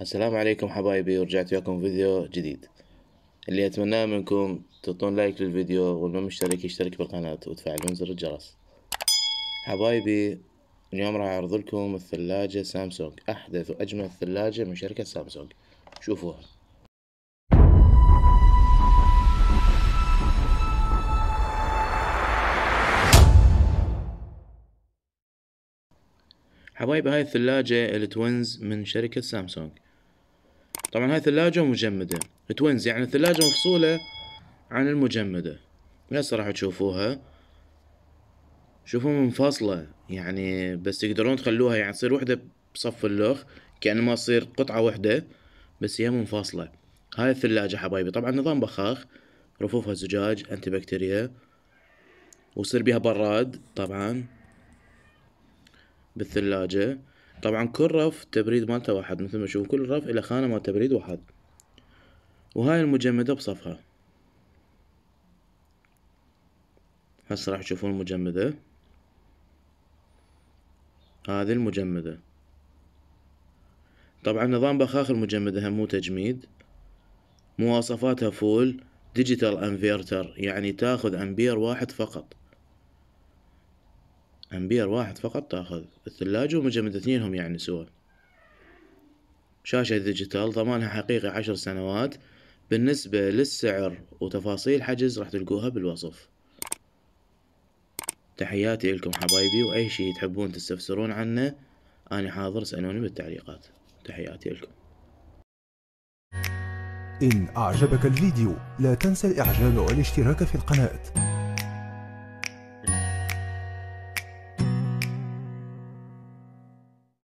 السلام عليكم حبايبي ورجعت وياكم فيديو جديد اللي اتمناه منكم تعطون لايك للفيديو واللي مشترك يشترك بالقناة وتفعلون زر الجرس حبايبي اليوم راح اعرض لكم الثلاجة سامسونج احدث واجمل ثلاجة من شركة سامسونج شوفوها حبايبي هاي الثلاجة التوينز من شركة سامسونج طبعا هاي ثلاجة مجمدة توينز يعني الثلاجة مفصولة عن المجمدة هسه راح تشوفوها شوفوا منفصلة يعني بس تقدرون تخلوها يعني تصير وحدة بصف اللوخ كأن ما تصير قطعة وحدة بس هي منفصلة هاي الثلاجة حبايبي طبعا نظام بخاخ رفوفها زجاج انتي بكتيريا وصير بيها براد طبعا بالثلاجة طبعا كل رف تبريد مالته واحد مثل ما تشوفون كل رف إلى خانة مال تبريد واحد وهاي المجمدة بصفها هسه راح تشوفون المجمدة هذه المجمدة طبعا نظام بخاخ المجمدة هم مو تجميد مواصفاتها فول ديجيتال انفيرتر يعني تاخذ امبير واحد فقط أمبير واحد فقط تاخذ الثلاجة ومجمد اثنينهم يعني سوا شاشة ديجيتال ضمانها حقيقي عشر سنوات بالنسبة للسعر وتفاصيل حجز راح تلقوها بالوصف تحياتي لكم حبايبي وأي شي تحبون تستفسرون عنه أنا حاضر اسألوني بالتعليقات تحياتي لكم إن أعجبك الفيديو لا تنسى الإعجاب والاشتراك في القناة